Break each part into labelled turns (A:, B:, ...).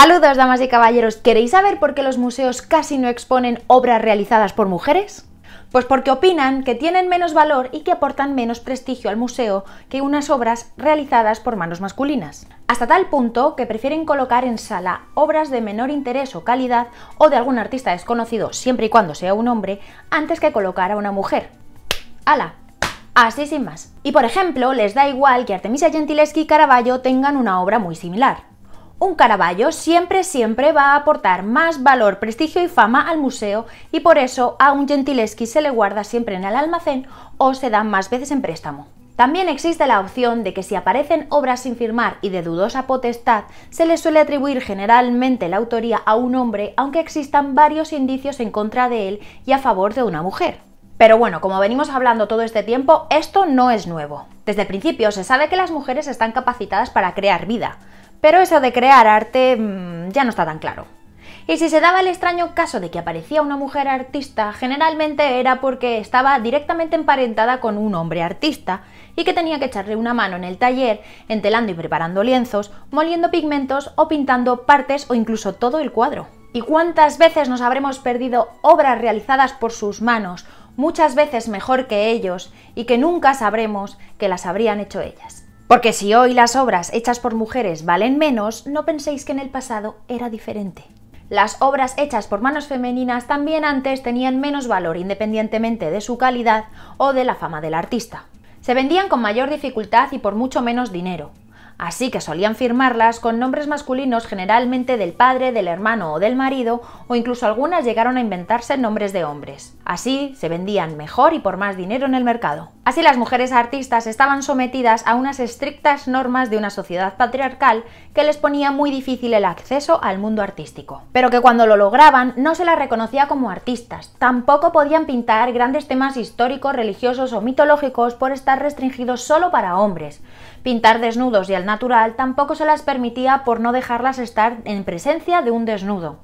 A: Saludos, damas y caballeros. ¿Queréis saber por qué los museos casi no exponen obras realizadas por mujeres? Pues porque opinan que tienen menos valor y que aportan menos prestigio al museo que unas obras realizadas por manos masculinas. Hasta tal punto que prefieren colocar en sala obras de menor interés o calidad o de algún artista desconocido, siempre y cuando sea un hombre, antes que colocar a una mujer. ¡Hala! Así sin más. Y por ejemplo, les da igual que Artemisa Gentileschi y Caravaggio tengan una obra muy similar. Un caraballo siempre, siempre va a aportar más valor, prestigio y fama al museo y por eso a un Gentileschi se le guarda siempre en el almacén o se da más veces en préstamo. También existe la opción de que si aparecen obras sin firmar y de dudosa potestad, se le suele atribuir generalmente la autoría a un hombre, aunque existan varios indicios en contra de él y a favor de una mujer. Pero bueno, como venimos hablando todo este tiempo, esto no es nuevo. Desde el principio se sabe que las mujeres están capacitadas para crear vida. Pero eso de crear arte mm, ya no está tan claro. Y si se daba el extraño caso de que aparecía una mujer artista, generalmente era porque estaba directamente emparentada con un hombre artista y que tenía que echarle una mano en el taller, entelando y preparando lienzos, moliendo pigmentos o pintando partes o incluso todo el cuadro. ¿Y cuántas veces nos habremos perdido obras realizadas por sus manos, muchas veces mejor que ellos, y que nunca sabremos que las habrían hecho ellas? Porque si hoy las obras hechas por mujeres valen menos, no penséis que en el pasado era diferente. Las obras hechas por manos femeninas también antes tenían menos valor independientemente de su calidad o de la fama del artista. Se vendían con mayor dificultad y por mucho menos dinero. Así que solían firmarlas con nombres masculinos generalmente del padre, del hermano o del marido, o incluso algunas llegaron a inventarse nombres de hombres. Así se vendían mejor y por más dinero en el mercado. Así las mujeres artistas estaban sometidas a unas estrictas normas de una sociedad patriarcal que les ponía muy difícil el acceso al mundo artístico. Pero que cuando lo lograban no se las reconocía como artistas. Tampoco podían pintar grandes temas históricos, religiosos o mitológicos por estar restringidos solo para hombres. Pintar desnudos y al natural tampoco se las permitía por no dejarlas estar en presencia de un desnudo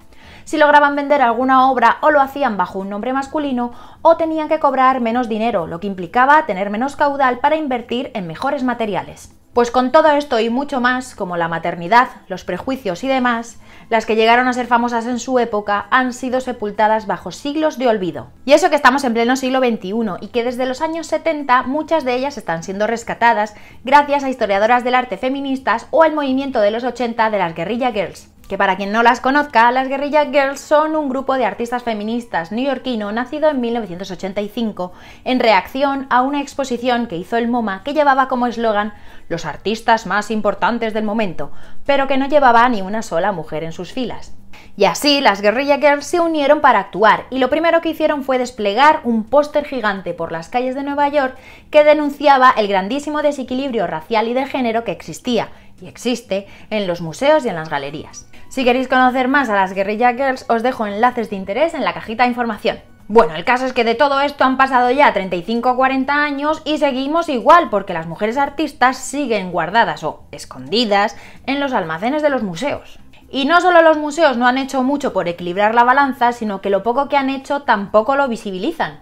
A: si lograban vender alguna obra o lo hacían bajo un nombre masculino o tenían que cobrar menos dinero, lo que implicaba tener menos caudal para invertir en mejores materiales. Pues con todo esto y mucho más, como la maternidad, los prejuicios y demás, las que llegaron a ser famosas en su época han sido sepultadas bajo siglos de olvido. Y eso que estamos en pleno siglo XXI y que desde los años 70 muchas de ellas están siendo rescatadas gracias a historiadoras del arte feministas o el movimiento de los 80 de las guerrilla girls que para quien no las conozca, las Guerrilla Girls son un grupo de artistas feministas neoyorquino nacido en 1985 en reacción a una exposición que hizo el MoMA que llevaba como eslogan los artistas más importantes del momento, pero que no llevaba ni una sola mujer en sus filas. Y así las Guerrilla Girls se unieron para actuar y lo primero que hicieron fue desplegar un póster gigante por las calles de Nueva York que denunciaba el grandísimo desequilibrio racial y de género que existía y existe en los museos y en las galerías. Si queréis conocer más a las Guerrilla Girls, os dejo enlaces de interés en la cajita de información. Bueno, el caso es que de todo esto han pasado ya 35 o 40 años y seguimos igual porque las mujeres artistas siguen guardadas o escondidas en los almacenes de los museos. Y no solo los museos no han hecho mucho por equilibrar la balanza, sino que lo poco que han hecho tampoco lo visibilizan.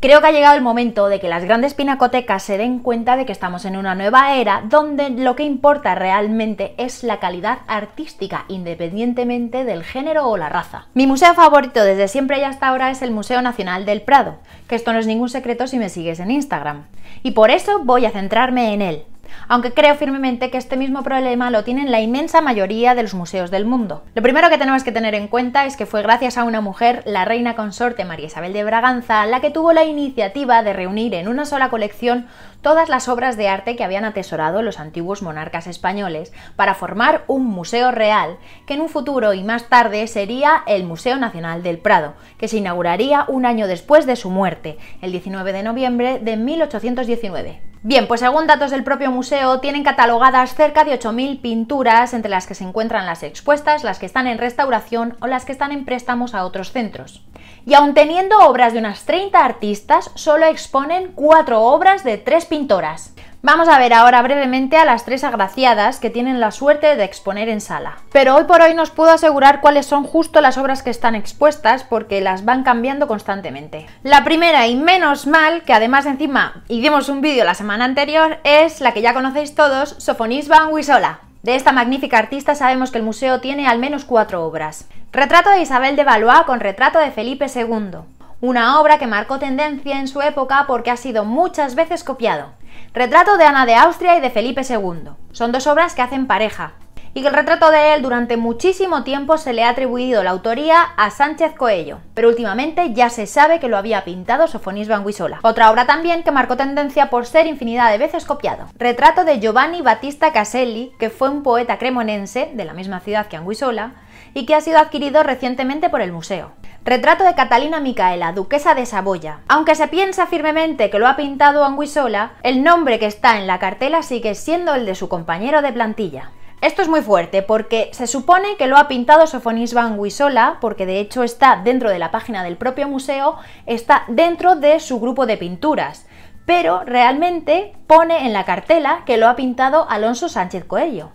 A: Creo que ha llegado el momento de que las grandes pinacotecas se den cuenta de que estamos en una nueva era donde lo que importa realmente es la calidad artística, independientemente del género o la raza. Mi museo favorito desde siempre y hasta ahora es el Museo Nacional del Prado, que esto no es ningún secreto si me sigues en Instagram. Y por eso voy a centrarme en él aunque creo firmemente que este mismo problema lo tienen la inmensa mayoría de los museos del mundo. Lo primero que tenemos que tener en cuenta es que fue gracias a una mujer, la reina consorte María Isabel de Braganza, la que tuvo la iniciativa de reunir en una sola colección todas las obras de arte que habían atesorado los antiguos monarcas españoles para formar un museo real que en un futuro y más tarde sería el Museo Nacional del Prado, que se inauguraría un año después de su muerte, el 19 de noviembre de 1819. Bien, pues según datos del propio museo, tienen catalogadas cerca de 8.000 pinturas, entre las que se encuentran las expuestas, las que están en restauración o las que están en préstamos a otros centros. Y aun teniendo obras de unas 30 artistas, solo exponen 4 obras de 3 pintoras. Vamos a ver ahora brevemente a las tres agraciadas que tienen la suerte de exponer en sala. Pero hoy por hoy nos puedo asegurar cuáles son justo las obras que están expuestas porque las van cambiando constantemente. La primera y menos mal, que además encima hicimos un vídeo la semana anterior, es la que ya conocéis todos, Sofonisba Wisola. De esta magnífica artista sabemos que el museo tiene al menos cuatro obras. Retrato de Isabel de Valois con retrato de Felipe II. Una obra que marcó tendencia en su época porque ha sido muchas veces copiado. Retrato de Ana de Austria y de Felipe II. Son dos obras que hacen pareja y que el retrato de él durante muchísimo tiempo se le ha atribuido la autoría a Sánchez Coello, pero últimamente ya se sabe que lo había pintado Sofonisba Anguissola. Otra obra también que marcó tendencia por ser infinidad de veces copiado. Retrato de Giovanni Battista Caselli, que fue un poeta cremonense de la misma ciudad que Anguisola y que ha sido adquirido recientemente por el museo. Retrato de Catalina Micaela, duquesa de Saboya. Aunque se piensa firmemente que lo ha pintado Anguisola, el nombre que está en la cartela sigue siendo el de su compañero de plantilla. Esto es muy fuerte porque se supone que lo ha pintado Sofonis Van porque de hecho está dentro de la página del propio museo, está dentro de su grupo de pinturas, pero realmente pone en la cartela que lo ha pintado Alonso Sánchez Coello.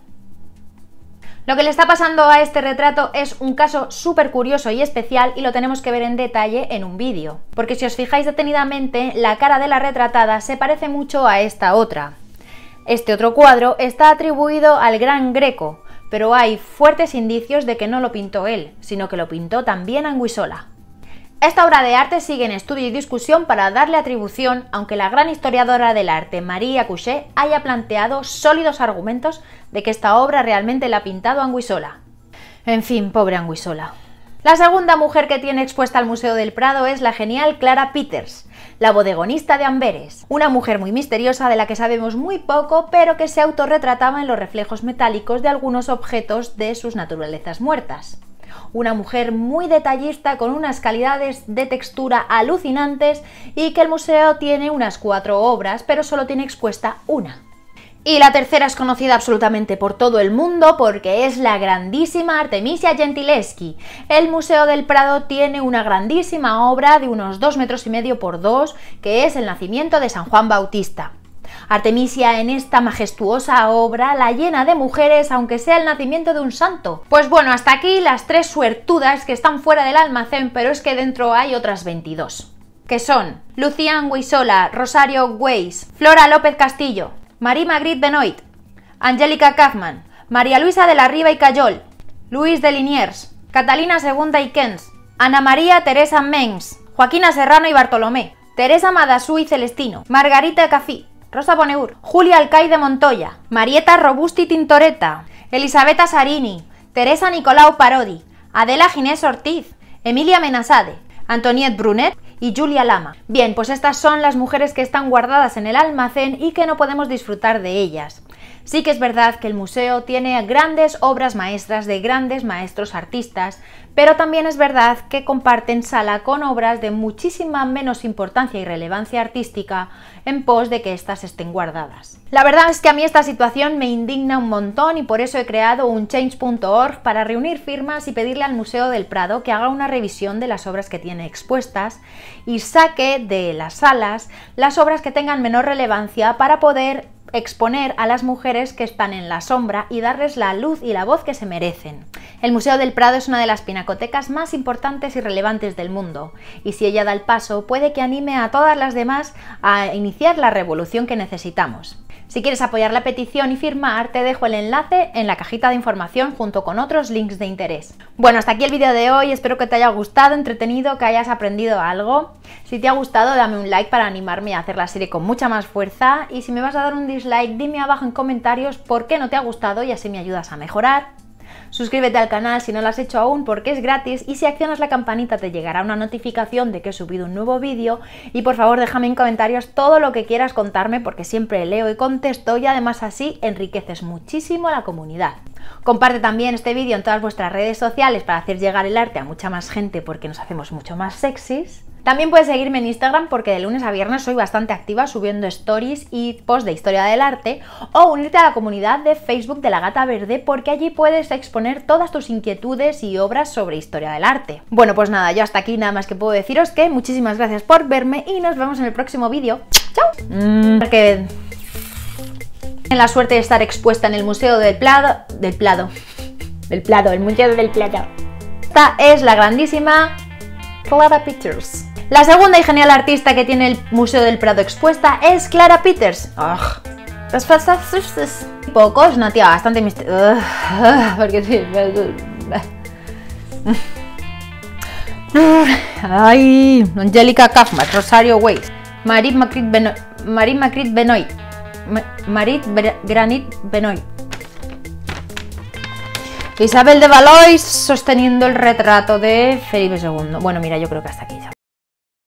A: Lo que le está pasando a este retrato es un caso súper curioso y especial y lo tenemos que ver en detalle en un vídeo. Porque si os fijáis detenidamente, la cara de la retratada se parece mucho a esta otra. Este otro cuadro está atribuido al gran Greco, pero hay fuertes indicios de que no lo pintó él, sino que lo pintó también Anguisola. Esta obra de arte sigue en estudio y discusión para darle atribución, aunque la gran historiadora del arte María Couchet haya planteado sólidos argumentos de que esta obra realmente la ha pintado Anguisola. En fin, pobre Anguisola. La segunda mujer que tiene expuesta al Museo del Prado es la genial Clara Peters, la bodegonista de Amberes, una mujer muy misteriosa de la que sabemos muy poco, pero que se autorretrataba en los reflejos metálicos de algunos objetos de sus naturalezas muertas. Una mujer muy detallista con unas calidades de textura alucinantes y que el museo tiene unas cuatro obras, pero solo tiene expuesta una. Y la tercera es conocida absolutamente por todo el mundo porque es la grandísima Artemisia Gentileschi. El Museo del Prado tiene una grandísima obra de unos 2 metros y medio por 2 que es el nacimiento de San Juan Bautista. Artemisia en esta majestuosa obra la llena de mujeres aunque sea el nacimiento de un santo. Pues bueno, hasta aquí las tres suertudas que están fuera del almacén, pero es que dentro hay otras 22. Que son Lucian Guisola, Rosario Weiss, Flora López Castillo, Marie Magritte Benoit, Angélica Kaufman, María Luisa de la Riva y Cayol, Luis de Liniers, Catalina Segunda y Kens, Ana María Teresa Mengs, Joaquina Serrano y Bartolomé, Teresa Madasú y Celestino, Margarita Cafí, Rosa Boneur, Julia Alcaide de Montoya, Marieta Robusti Tintoreta, Elisabetta Sarini, Teresa Nicolau Parodi, Adela Ginés Ortiz, Emilia Menasade, Antoniette Brunet, y Julia Lama. Bien, pues estas son las mujeres que están guardadas en el almacén y que no podemos disfrutar de ellas. Sí que es verdad que el museo tiene grandes obras maestras de grandes maestros artistas, pero también es verdad que comparten sala con obras de muchísima menos importancia y relevancia artística en pos de que éstas estén guardadas. La verdad es que a mí esta situación me indigna un montón y por eso he creado un change.org para reunir firmas y pedirle al Museo del Prado que haga una revisión de las obras que tiene expuestas y saque de las salas las obras que tengan menor relevancia para poder exponer a las mujeres que están en la sombra y darles la luz y la voz que se merecen. El Museo del Prado es una de las pinacotecas más importantes y relevantes del mundo, y si ella da el paso, puede que anime a todas las demás a iniciar la revolución que necesitamos. Si quieres apoyar la petición y firmar, te dejo el enlace en la cajita de información junto con otros links de interés. Bueno, hasta aquí el vídeo de hoy, espero que te haya gustado, entretenido, que hayas aprendido algo. Si te ha gustado, dame un like para animarme a hacer la serie con mucha más fuerza y si me vas a dar un dislike, dime abajo en comentarios por qué no te ha gustado y así me ayudas a mejorar. Suscríbete al canal si no lo has hecho aún porque es gratis y si accionas la campanita te llegará una notificación de que he subido un nuevo vídeo y por favor déjame en comentarios todo lo que quieras contarme porque siempre leo y contesto y además así enriqueces muchísimo a la comunidad. Comparte también este vídeo en todas vuestras redes sociales para hacer llegar el arte a mucha más gente porque nos hacemos mucho más sexys también puedes seguirme en Instagram porque de lunes a viernes soy bastante activa subiendo stories y posts de historia del arte o unirte a la comunidad de Facebook de la Gata Verde porque allí puedes exponer todas tus inquietudes y obras sobre historia del arte. Bueno, pues nada, yo hasta aquí nada más que puedo deciros que muchísimas gracias por verme y nos vemos en el próximo vídeo. ¡Chao! Mm. porque... En la suerte de estar expuesta en el Museo del Plado... Del Plado. Del Plado, el Museo del plato. Esta es la grandísima Clara Pictures. La segunda y genial artista que tiene el Museo del Prado expuesta es Clara Peters. Ugh. Pocos, no, tía, bastante misteriosa. Porque sí. Ay, Angélica Kaufman, Rosario Weiss, Marit Macrit Benoit, Marit Granit Benoit. Isabel de Valois sosteniendo el retrato de Felipe II. Bueno, mira, yo creo que hasta aquí ya.